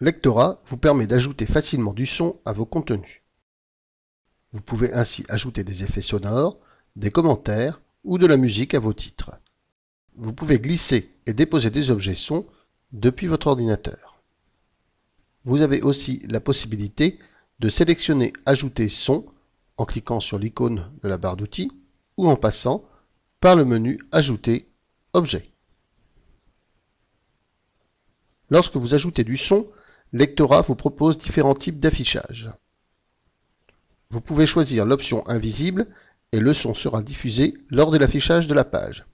Lectora vous permet d'ajouter facilement du son à vos contenus. Vous pouvez ainsi ajouter des effets sonores, des commentaires ou de la musique à vos titres. Vous pouvez glisser et déposer des objets son depuis votre ordinateur. Vous avez aussi la possibilité de sélectionner Ajouter son en cliquant sur l'icône de la barre d'outils ou en passant par le menu Ajouter, Objet. Lorsque vous ajoutez du son, Lectora vous propose différents types d'affichage. Vous pouvez choisir l'option Invisible et le son sera diffusé lors de l'affichage de la page.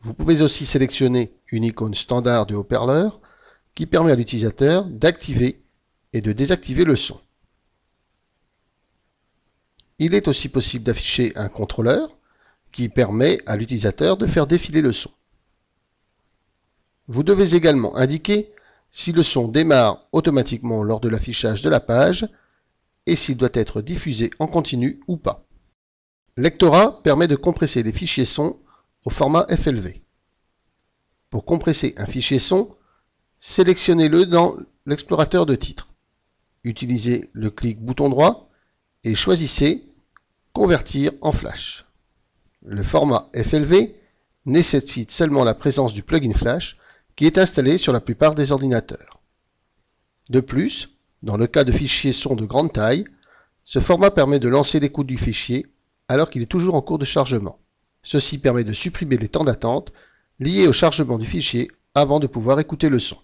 Vous pouvez aussi sélectionner une icône standard de haut-parleur qui permet à l'utilisateur d'activer et de désactiver le son. Il est aussi possible d'afficher un contrôleur qui permet à l'utilisateur de faire défiler le son. Vous devez également indiquer si le son démarre automatiquement lors de l'affichage de la page et s'il doit être diffusé en continu ou pas. Lectora permet de compresser les fichiers son au format FLV. Pour compresser un fichier son, sélectionnez-le dans l'explorateur de titres. Utilisez le clic bouton droit et choisissez Convertir en flash. Le format FLV nécessite seulement la présence du plugin Flash qui est installé sur la plupart des ordinateurs. De plus, dans le cas de fichiers son de grande taille, ce format permet de lancer l'écoute du fichier alors qu'il est toujours en cours de chargement. Ceci permet de supprimer les temps d'attente liés au chargement du fichier avant de pouvoir écouter le son.